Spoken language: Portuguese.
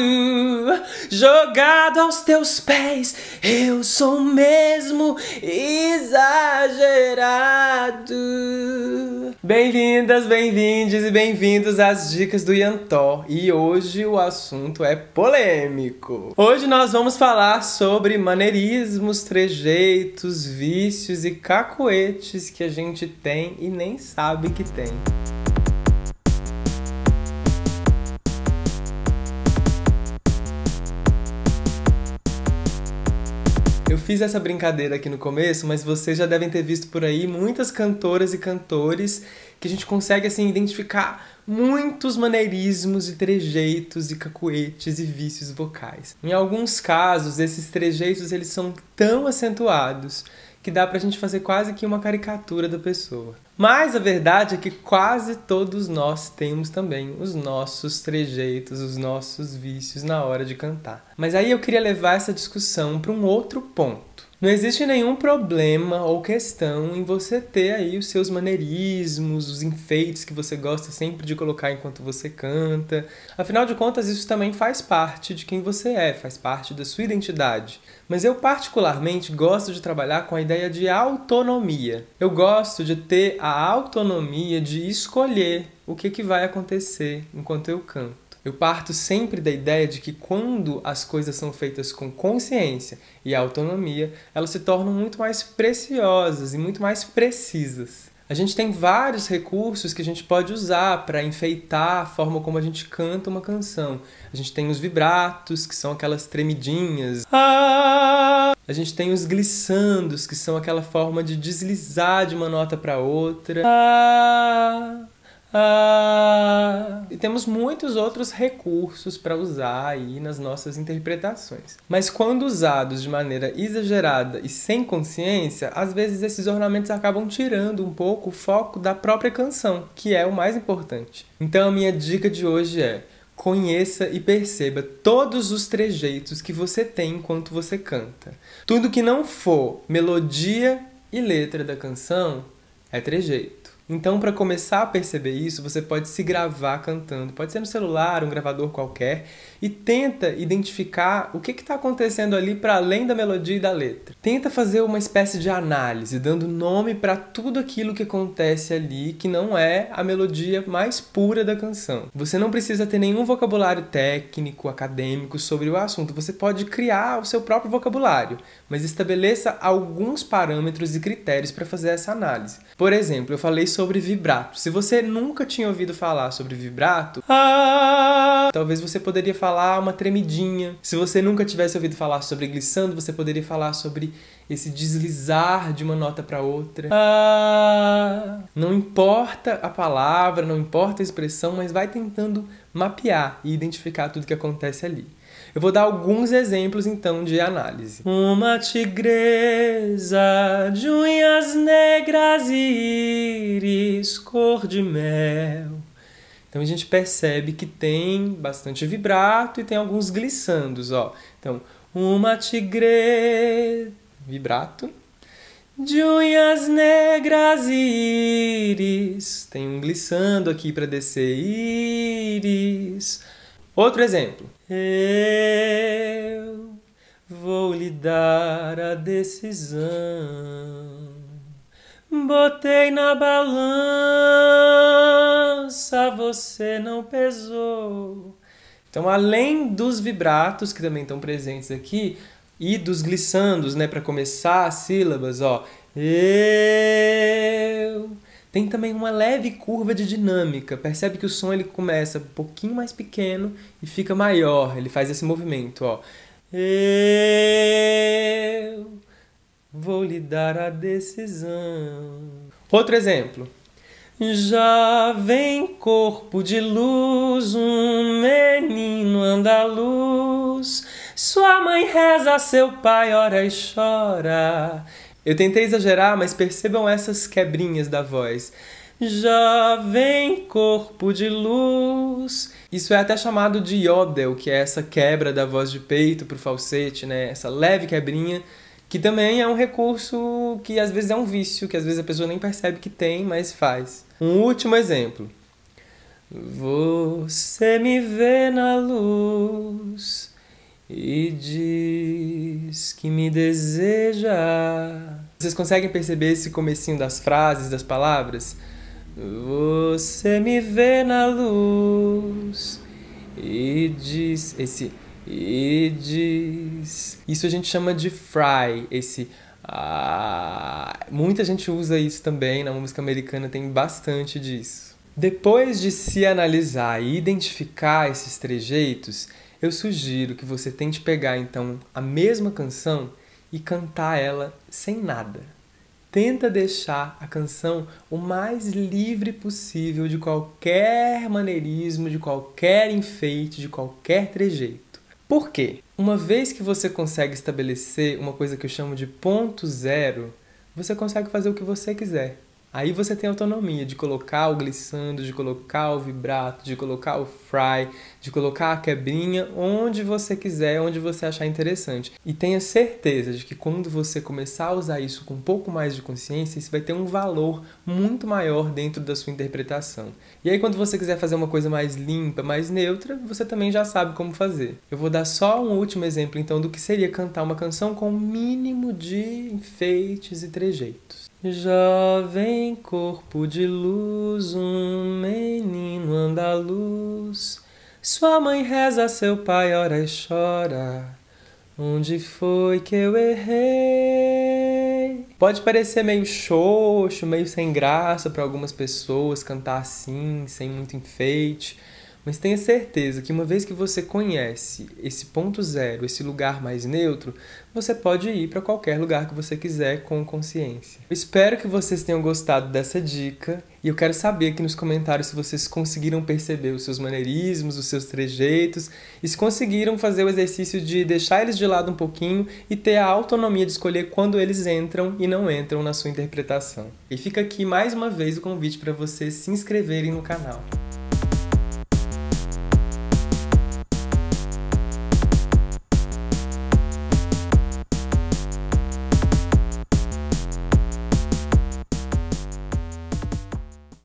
jogado, jogado aos teus pés. Eu sou mesmo exagerado. Bem-vindas, bem-vindes e bem-vindos às dicas do Yantó. E hoje o assunto é polêmico. Hoje nós vamos falar sobre maneirismos, trejeitos, vícios e cacoetes que a gente tem e nem sabe que tem. Eu fiz essa brincadeira aqui no começo, mas vocês já devem ter visto por aí muitas cantoras e cantores que a gente consegue assim identificar muitos maneirismos e trejeitos e cacuetes e vícios vocais. Em alguns casos, esses trejeitos eles são tão acentuados que dá pra gente fazer quase que uma caricatura da pessoa. Mas a verdade é que quase todos nós temos também os nossos trejeitos, os nossos vícios na hora de cantar. Mas aí eu queria levar essa discussão para um outro ponto não existe nenhum problema ou questão em você ter aí os seus maneirismos, os enfeites que você gosta sempre de colocar enquanto você canta. Afinal de contas, isso também faz parte de quem você é, faz parte da sua identidade. Mas eu, particularmente, gosto de trabalhar com a ideia de autonomia. Eu gosto de ter a autonomia de escolher o que, que vai acontecer enquanto eu canto. Eu parto sempre da ideia de que quando as coisas são feitas com consciência e autonomia, elas se tornam muito mais preciosas e muito mais precisas. A gente tem vários recursos que a gente pode usar para enfeitar a forma como a gente canta uma canção. A gente tem os vibratos, que são aquelas tremidinhas. A gente tem os glissandos, que são aquela forma de deslizar de uma nota para outra. Ah, e temos muitos outros recursos para usar aí nas nossas interpretações. Mas quando usados de maneira exagerada e sem consciência, às vezes esses ornamentos acabam tirando um pouco o foco da própria canção, que é o mais importante. Então a minha dica de hoje é: conheça e perceba todos os trejeitos que você tem enquanto você canta. Tudo que não for melodia e letra da canção é trejeito. Então, para começar a perceber isso, você pode se gravar cantando. Pode ser no celular, um gravador qualquer, e tenta identificar o que está acontecendo ali para além da melodia e da letra. Tenta fazer uma espécie de análise, dando nome para tudo aquilo que acontece ali que não é a melodia mais pura da canção. Você não precisa ter nenhum vocabulário técnico, acadêmico sobre o assunto. Você pode criar o seu próprio vocabulário, mas estabeleça alguns parâmetros e critérios para fazer essa análise. Por exemplo, eu falei sobre sobre vibrato. Se você nunca tinha ouvido falar sobre vibrato, ah, talvez você poderia falar uma tremidinha. Se você nunca tivesse ouvido falar sobre glissando, você poderia falar sobre esse deslizar de uma nota para outra. Ah, não importa a palavra, não importa a expressão, mas vai tentando mapear e identificar tudo que acontece ali. Eu vou dar alguns exemplos então de análise. Uma tigresa de unhas negras e íris cor de mel. Então a gente percebe que tem bastante vibrato e tem alguns glissandos, ó. Então, uma tigresa vibrato de unhas negras íris. Tem um glissando aqui para descer íris. Outro exemplo. Eu vou lhe dar a decisão. Botei na balança, você não pesou. Então, além dos vibratos que também estão presentes aqui, e dos glissandos, né, para começar as sílabas, ó. Eu. Tem também uma leve curva de dinâmica. Percebe que o som ele começa um pouquinho mais pequeno e fica maior. Ele faz esse movimento, ó. Eu vou lhe dar a decisão. Outro exemplo. Já vem corpo de luz, um menino andaluz sua mãe reza, seu pai ora e chora. Eu tentei exagerar, mas percebam essas quebrinhas da voz. Jovem corpo de luz. Isso é até chamado de yodel, que é essa quebra da voz de peito pro falsete, né? Essa leve quebrinha, que também é um recurso que às vezes é um vício, que às vezes a pessoa nem percebe que tem, mas faz. Um último exemplo. Você me vê na luz e diz que me deseja. Vocês conseguem perceber esse comecinho das frases, das palavras? Você me vê na luz e diz esse e diz. Isso a gente chama de fry, esse ah, muita gente usa isso também, na música americana tem bastante disso. Depois de se analisar e identificar esses trejeitos, eu sugiro que você tente pegar então a mesma canção e cantar ela sem nada. Tenta deixar a canção o mais livre possível de qualquer maneirismo, de qualquer enfeite, de qualquer trejeito. Por quê? Uma vez que você consegue estabelecer uma coisa que eu chamo de ponto zero, você consegue fazer o que você quiser. Aí você tem autonomia de colocar o glissando, de colocar o vibrato, de colocar o fry, de colocar a quebrinha onde você quiser, onde você achar interessante. E tenha certeza de que quando você começar a usar isso com um pouco mais de consciência, isso vai ter um valor muito maior dentro da sua interpretação. E aí quando você quiser fazer uma coisa mais limpa, mais neutra, você também já sabe como fazer. Eu vou dar só um último exemplo então do que seria cantar uma canção com o um mínimo de enfeites e trejeitos. Jovem corpo de luz, um menino anda à luz. Sua mãe reza, seu pai ora e chora. Onde foi que eu errei? Pode parecer meio xoxo, meio sem graça para algumas pessoas cantar assim, sem muito enfeite. Mas tenha certeza que uma vez que você conhece esse ponto zero, esse lugar mais neutro, você pode ir para qualquer lugar que você quiser com consciência. Eu espero que vocês tenham gostado dessa dica e eu quero saber aqui nos comentários se vocês conseguiram perceber os seus maneirismos, os seus trejeitos e se conseguiram fazer o exercício de deixar eles de lado um pouquinho e ter a autonomia de escolher quando eles entram e não entram na sua interpretação. E fica aqui mais uma vez o convite para vocês se inscreverem no canal.